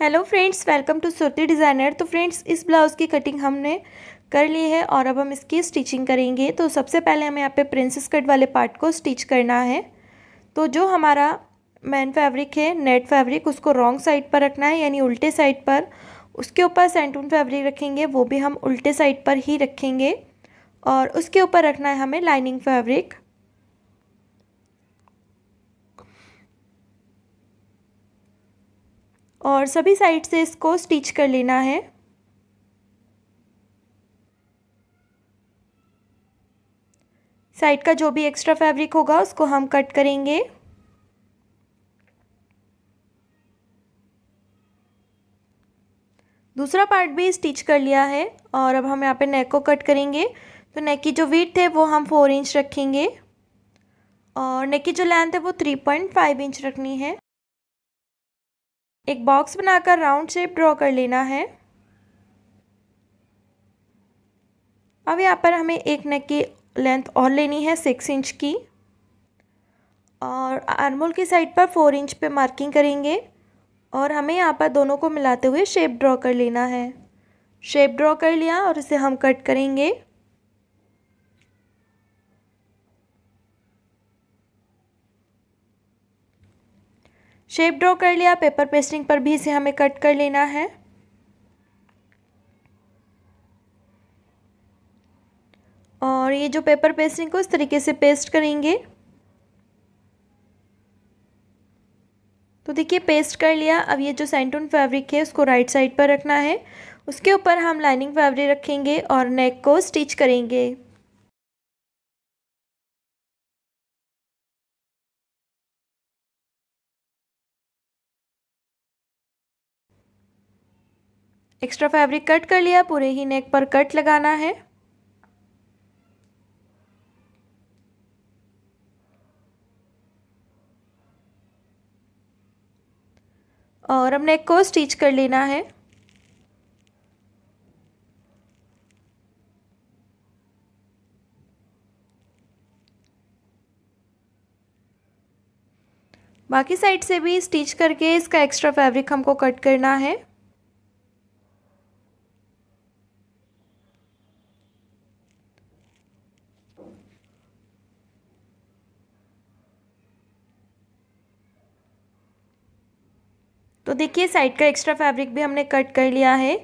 hello friends welcome to Surti designer तो friends इस blouse की कटिंग हमने कर ली है और अब हम इसकी स्टिचिंग करेंगे तो सबसे पहले हमें यहाँ पे प्रिंसेस कट वाले पार्ट को स्टिच करना है तो जो हमारा मैन फैब्रिक है नेट फैब्रिक उसको रॉन्ग साइड पर रखना है यानी उल्टे साइड पर उसके ऊपर सेंटून फैब्रिक रखेंगे वो भी हम उल्टे साइड पर ही रखेंगे और उसके ऊपर रखना है हमें लाइनिंग फैब्रिक और सभी साइड से इसको स्टिच कर लेना है साइड का जो भी एक्स्ट्रा फैब्रिक होगा उसको हम कट करेंगे दूसरा पार्ट भी स्टिच कर लिया है और अब हम यहाँ पे नेक को कट करेंगे तो नेक की जो वीट है वो हम फोर इंच रखेंगे और नेक की जो लेंथ है वो थ्री पॉइंट फाइव इंच रखनी है एक बॉक्स बनाकर राउंड शेप ड्रॉ कर लेना है अब यहाँ पर हमें एक नेक की लेंथ और लेनी है सिक्स इंच की और आर्मोल की साइड पर फोर इंच पे मार्किंग करेंगे और हमें यहाँ पर दोनों को मिलाते हुए शेप ड्रॉ कर लेना है शेप ड्रॉ कर लिया और इसे हम कट करेंगे शेप ड्रॉ कर लिया पेपर पेस्टिंग पर भी इसे हमें कट कर लेना है और ये जो पेपर पेस्टिंग को इस तरीके से पेस्ट करेंगे तो देखिए पेस्ट कर लिया अब ये जो सेंटून फैब्रिक है उसको राइट साइड पर रखना है उसके ऊपर हम लाइनिंग फैब्रिक रखेंगे और नेक को स्टिच करेंगे एक्स्ट्रा फैब्रिक कट कर लिया पूरे ही नेक पर कट लगाना है और हम नेक को स्टिच कर लेना है बाकी साइड से भी स्टिच करके इसका एक्स्ट्रा फैब्रिक हमको कट करना है देखिए साइड का एक्स्ट्रा फैब्रिक भी हमने कट कर लिया है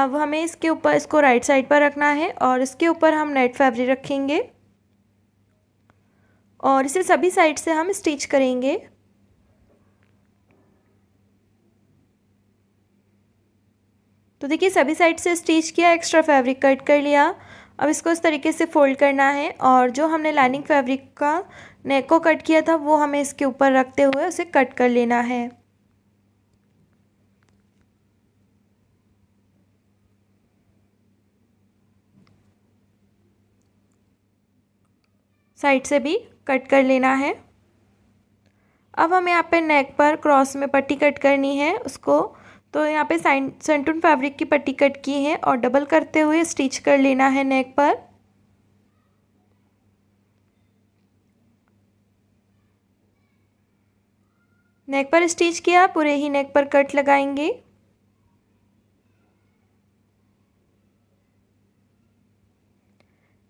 अब हमें इसके ऊपर इसको राइट साइड पर रखना है और इसके ऊपर हम नेट फैब्रिक रखेंगे और इसे सभी साइड से हम स्टिच करेंगे तो देखिए सभी साइड से स्टिच किया एक्स्ट्रा फैब्रिक कट कर लिया अब इसको इस तरीके से फोल्ड करना है और जो हमने लाइनिंग फैब्रिक का नेक को कट किया था वो हमें इसके ऊपर रखते हुए उसे कट कर लेना है साइड से भी कट कर लेना है अब हम यहाँ पे नेक पर क्रॉस में पट्टी कट करनी है उसको तो यहाँ पे साइन सेंटून फैब्रिक की पट्टी कट की है और डबल करते हुए स्टिच कर लेना है नेक पर नेक पर स्टिच किया पूरे ही नेक पर कट लगाएंगे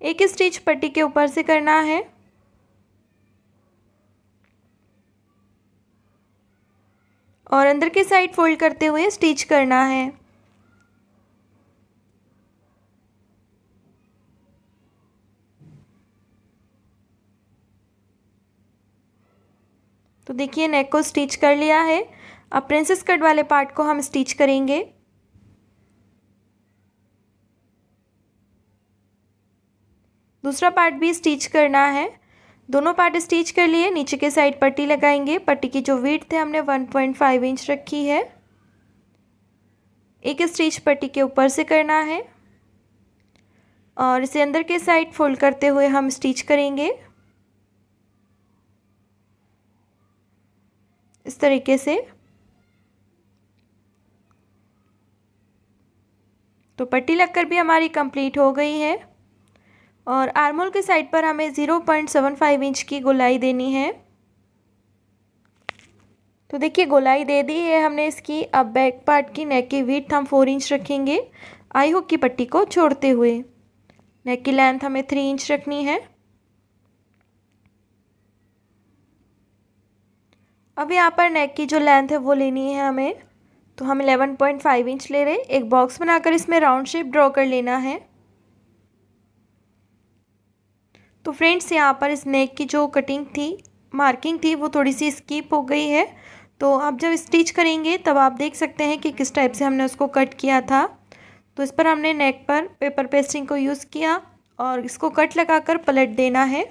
एक स्टिच पट्टी के ऊपर से करना है और अंदर के साइड फोल्ड करते हुए स्टिच करना है तो देखिए नेक को स्टिच कर लिया है अब प्रिंसेस कट वाले पार्ट को हम स्टिच करेंगे दूसरा पार्ट भी स्टिच करना है दोनों पार्ट स्टिच कर लिए नीचे के साइड पट्टी लगाएंगे पट्टी की जो वीट थे हमने 1.5 इंच रखी है एक स्टिच पट्टी के ऊपर से करना है और इसे अंदर के साइड फोल्ड करते हुए हम स्टिच करेंगे इस तरीके से तो पट्टी लगकर भी हमारी कंप्लीट हो गई है और आर्मोल के साइड पर हमें zero point seven five inch की गोलाई देनी है तो देखिए गोलाई दे दी है हमने इसकी अब बैक पार्ट की नेक की वीट हम फोर इंच रखेंगे आई हुक की पट्टी को छोड़ते हुए नेक की लेंथ हमें थ्री इंच रखनी है अब यहाँ पर नेक की जो लेंथ है वो लेनी है हमें तो हम 11.5 इंच ले रहे एक बॉक्स बनाकर इसमें राउंड शेप ड्रॉ कर लेना है तो फ्रेंड्स यहाँ पर स्नैक की जो कटिंग थी मार्किंग थी वो थोड़ी सी स्कीप हो गई है तो आप जब स्टिच करेंगे तब आप देख सकते हैं कि किस टाइप से हमने उसको कट किया था तो इस पर हमने नेक पर पेपर पेस्टिंग को यूज़ किया और इसको कट लगाकर पलट देना है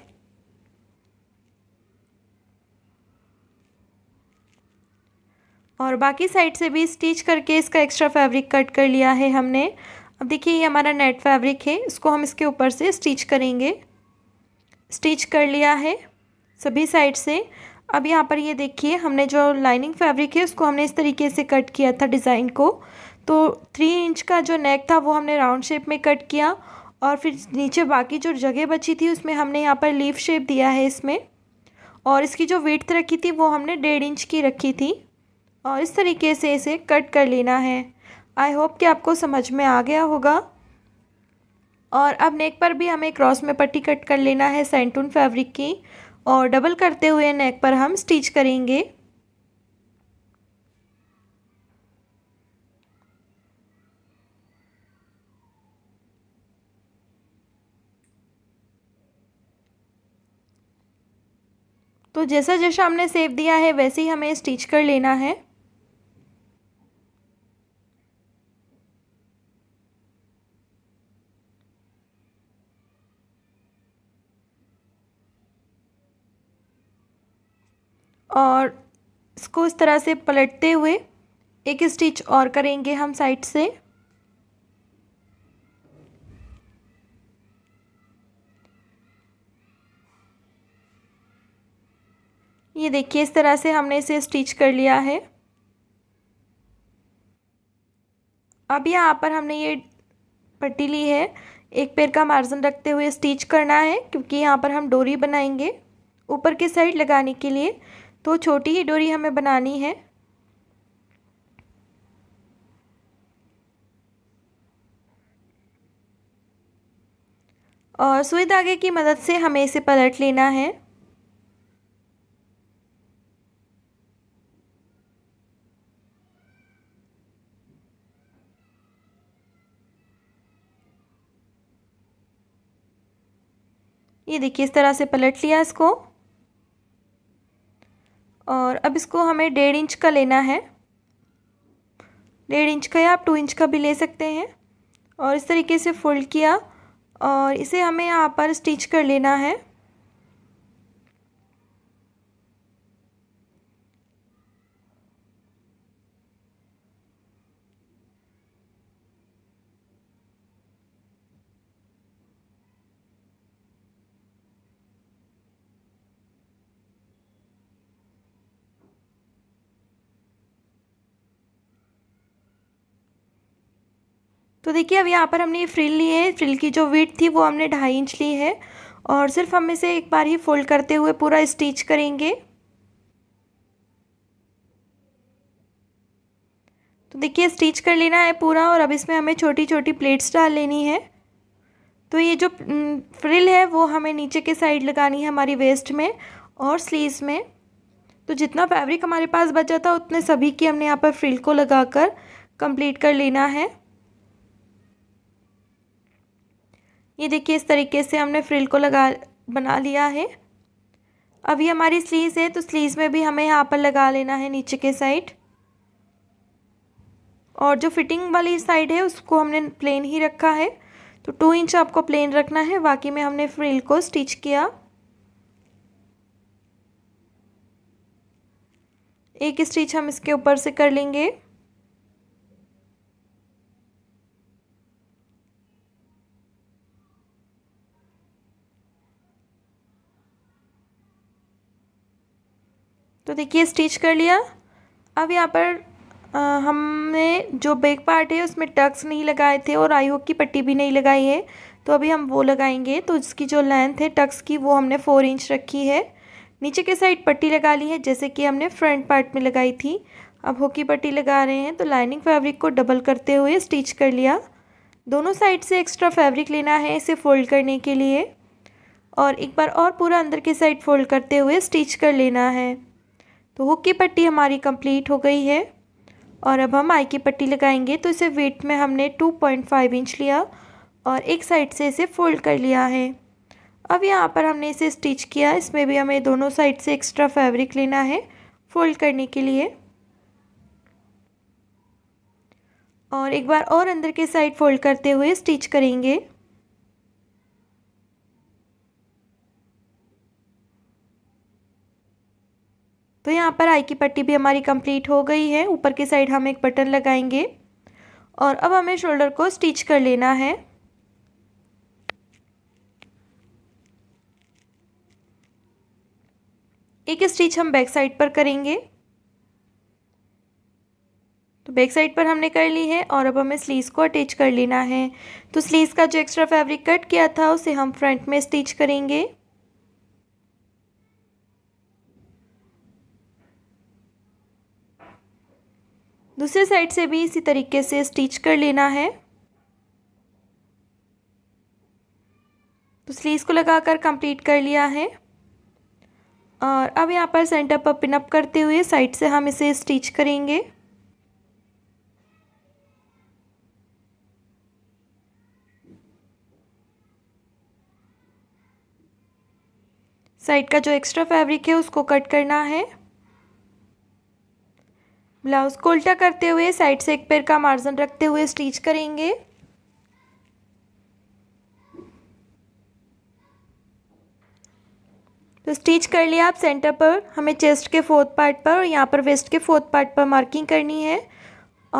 और बाकी साइड से भी स्टिच करके इसका एक्स्ट्रा फैब्रिक कट कर लिया है हमने अब देखिए ये हमारा नेट फैब्रिक है इसको हम इसके ऊपर से स्टिच करेंगे स्टिच कर लिया है सभी साइड से अब यहाँ पर ये देखिए हमने जो लाइनिंग फैब्रिक है उसको हमने इस तरीके से कट किया था डिज़ाइन को तो थ्री इंच का जो नेक था वो हमने राउंड शेप में कट किया और फिर नीचे बाकी जो जगह बची थी उसमें हमने यहाँ पर लीफ शेप दिया है इसमें और इसकी जो वेट रखी थी वो हमने डेढ़ इंच की रखी थी और इस तरीके से इसे कट कर लेना है आई होप कि आपको समझ में आ गया होगा और अब नेक पर भी हमें क्रॉस में पट्टी कट कर लेना है सेंटून फैब्रिक की और डबल करते हुए नेक पर हम स्टिच करेंगे तो जैसा जैसा हमने सेव दिया है वैसे ही हमें स्टिच कर लेना है और इसको इस तरह से पलटते हुए एक स्टिच और करेंगे हम साइड से ये देखिए इस तरह से हमने इसे स्टिच कर लिया है अब यहाँ पर हमने ये पट्टी ली है एक पैर का मार्जिन रखते हुए स्टिच करना है क्योंकि यहाँ पर हम डोरी बनाएंगे ऊपर के साइड लगाने के लिए तो छोटी ही डोरी हमें बनानी है और सुई धागे की मदद से हमें इसे पलट लेना है ये देखिए इस तरह से पलट लिया इसको और अब इसको हमें डेढ़ इंच का लेना है डेढ़ इंच का या आप टू इंच का भी ले सकते हैं और इस तरीके से फोल्ड किया और इसे हमें यहाँ पर स्टिच कर लेना है तो देखिए अब यहाँ पर हमने ये फ्रिल ली है फ्रिल की जो विथ थी वो हमने ढाई इंच ली है और सिर्फ हम इसे एक बार ही फोल्ड करते हुए पूरा स्टिच करेंगे तो देखिए स्टिच कर लेना है पूरा और अब इसमें हमें छोटी छोटी प्लेट्स डाल लेनी है तो ये जो फ्रिल है वो हमें नीचे के साइड लगानी है हमारी वेस्ट में और स्लीव्स में तो जितना फैब्रिक हमारे पास बचा था उतने सभी की हमने यहाँ पर फ्रिल को लगाकर कंप्लीट कर लेना है ये देखिए इस तरीके से हमने फ्रिल को लगा बना लिया है अभी हमारी स्लीव है तो स्लीव में भी हमें यहाँ पर लगा लेना है नीचे के साइड और जो फिटिंग वाली साइड है उसको हमने प्लेन ही रखा है तो टू इंच आपको प्लेन रखना है बाकी में हमने फ्रिल को स्टिच किया एक स्टिच हम इसके ऊपर से कर लेंगे तो देखिए स्टिच कर लिया अब यहाँ पर आ, हमने जो बैक पार्ट है उसमें टक्स नहीं लगाए थे और आई की पट्टी भी नहीं लगाई है तो अभी हम वो लगाएंगे तो इसकी जो लेंथ है टक्स की वो हमने फ़ोर इंच रखी है नीचे के साइड पट्टी लगा ली है जैसे कि हमने फ्रंट पार्ट में लगाई थी अब होकी पट्टी लगा रहे हैं तो लाइनिंग फैब्रिक को डबल करते हुए स्टिच कर लिया दोनों साइड से एक्स्ट्रा फैब्रिक लेना है इसे फोल्ड करने के लिए और एक बार और पूरा अंदर के साइड फोल्ड करते हुए स्टिच कर लेना है तो हुक की पट्टी हमारी कंप्लीट हो गई है और अब हम आई की पट्टी लगाएंगे तो इसे वेट में हमने 2.5 इंच लिया और एक साइड से इसे फोल्ड कर लिया है अब यहाँ पर हमने इसे स्टिच किया इसमें भी हमें दोनों साइड से एक्स्ट्रा फैब्रिक लेना है फोल्ड करने के लिए और एक बार और अंदर के साइड फोल्ड करते हुए स्टिच करेंगे तो यहाँ पर आई की पट्टी भी हमारी कंप्लीट हो गई है ऊपर की साइड हम एक बटन लगाएंगे और अब हमें शोल्डर को स्टिच कर लेना है एक स्टिच हम बैक साइड पर करेंगे तो बैक साइड पर हमने कर ली है और अब हमें स्लीव को अटैच कर लेना है तो स्लीव का जो एक्स्ट्रा फैब्रिक कट किया था उसे हम फ्रंट में स्टिच करेंगे दूसरे साइड से भी इसी तरीके से स्टिच कर लेना है तो स्लीव को लगाकर कंप्लीट कर लिया है और अब यहाँ पर सेंटर पर पिनअप करते हुए साइड से हम इसे स्टिच करेंगे साइड का जो एक्स्ट्रा फैब्रिक है उसको कट करना है ब्लाउज़ को उल्टा करते हुए साइड से एक पैर का मार्जिन रखते हुए स्टिच करेंगे तो स्टिच कर लिया आप सेंटर पर हमें चेस्ट के फोर्थ पार्ट पर और यहाँ पर वेस्ट के फोर्थ पार्ट पर मार्किंग करनी है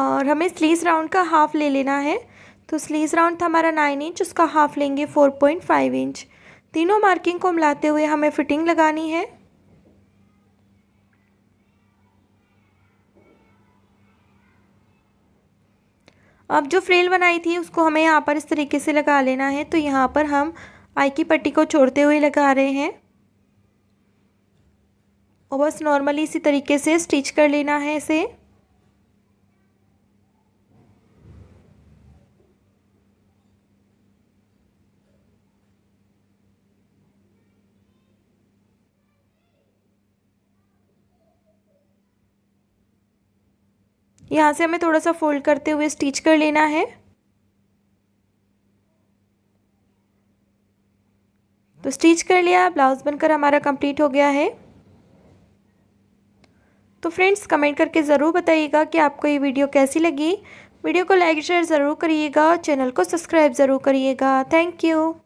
और हमें स्लीव राउंड का हाफ ले लेना है तो स्लीव राउंड था हमारा नाइन इंच उसका हाफ लेंगे फोर पॉइंट फाइव इंच तीनों मार्किंग को मिलाते हुए हमें फिटिंग लगानी है अब जो फ्रेल बनाई थी उसको हमें यहाँ पर इस तरीके से लगा लेना है तो यहाँ पर हम आई की पट्टी को छोड़ते हुए लगा रहे हैं और बस नॉर्मली इसी तरीके से स्टिच कर लेना है इसे यहाँ से हमें थोड़ा सा फोल्ड करते हुए स्टिच कर लेना है तो स्टिच कर लिया ब्लाउज़ बनकर हमारा कंप्लीट हो गया है तो फ्रेंड्स कमेंट करके ज़रूर बताइएगा कि आपको ये वीडियो कैसी लगी वीडियो को लाइक शेयर ज़रूर करिएगा और चैनल को सब्सक्राइब ज़रूर करिएगा थैंक यू